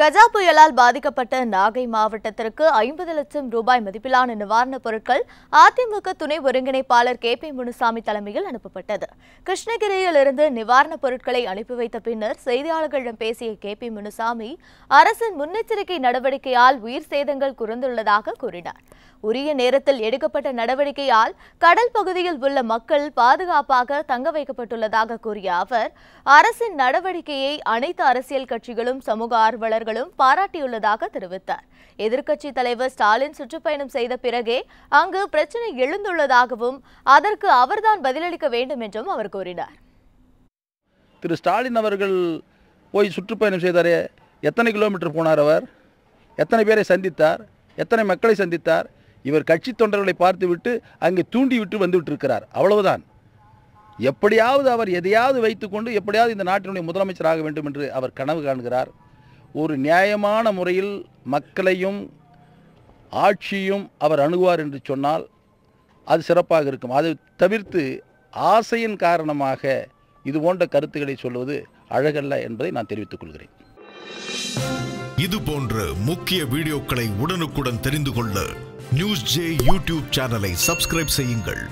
கஜா புயலால் பாதிக்கப்பட்ட நாகை மாவட்டத்திற்கு ஐம்பது லட்சம் ரூபாய் மதிப்பிலான நிவாரணப் பொருட்கள் அதிமுக துணை ஒருங்கிணைப்பாளர் கே பி முனுசாமி தலைமையில் அனுப்பப்பட்டது கிருஷ்ணகிரியிலிருந்து நிவாரணப் பொருட்களை அனுப்பி வைத்த பின்னர் செய்தியாளர்களிடம் பேசிய கே பி முனுசாமி அரசின் முன்னெச்சரிக்கை நடவடிக்கையால் உயிர் சேதங்கள் குறைந்துள்ளதாக கூறினார் உரிய நேரத்தில் எடுக்கப்பட்ட நடவடிக்கையால் கடல் பகுதியில் உள்ள மக்கள் பாதுகாப்பாக தங்க வைக்கப்பட்டுள்ளதாக கூறிய அவர் அரசின் நடவடிக்கையை அனைத்து அரசியல் கட்சிகளும் சமூக ஆர்வலர் அவர்களும் பாராட்டியுள்ளதாக தெரிவித்தார் எதிர்க்கட்சி தலைவர் ஸ்டாலின் சுற்றுப்பயணம் செய்த பிறகே அங்கு பிரச்சனை எழுந்துள்ளதாகவும் அதற்கு அவர்தான் பதிலளிக்க வேண்டும் என்றும் அவர் கூறினார் திரு ஸ்டாலின் அவர்கள் போய் சுற்றுப்பயணம் செய்தாரே எத்தனை கிலோமீட்டர் போனார் அவர் எத்தனை பேரை சந்தித்தார் எத்தனை மக்களை சந்தித்தார் இவர் கட்சி தொண்டர்களை பார்த்துவிட்டு அங்கே தூண்டிவிட்டு வந்துவிட்டு இருக்கிறார் அவ்வளவுதான் எப்படியாவது அவர் எதையாவது வைத்துக்கொண்டு எப்படியாவது இந்த நாட்டினுடைய முதலமைச்சராக வேண்டும் என்று அவர் கனவு காண்கிறார் ஒரு நியாயமான முறையில் மக்களையும் ஆட்சியும் அவர் அணுகுவார் என்று சொன்னால் அது சிறப்பாக இருக்கும் அதை தவிர்த்து ஆசையின் காரணமாக இது போன்ற கருத்துக்களை சொல்வது அழகல்ல என்பதை நான் தெரிவித்துக் கொள்கிறேன் இது போன்ற முக்கிய வீடியோக்களை உடனுக்குடன் தெரிந்து கொள்ள நியூஸ் ஜே யூடியூப் சேனலை சப்ஸ்கிரைப் செய்யுங்கள்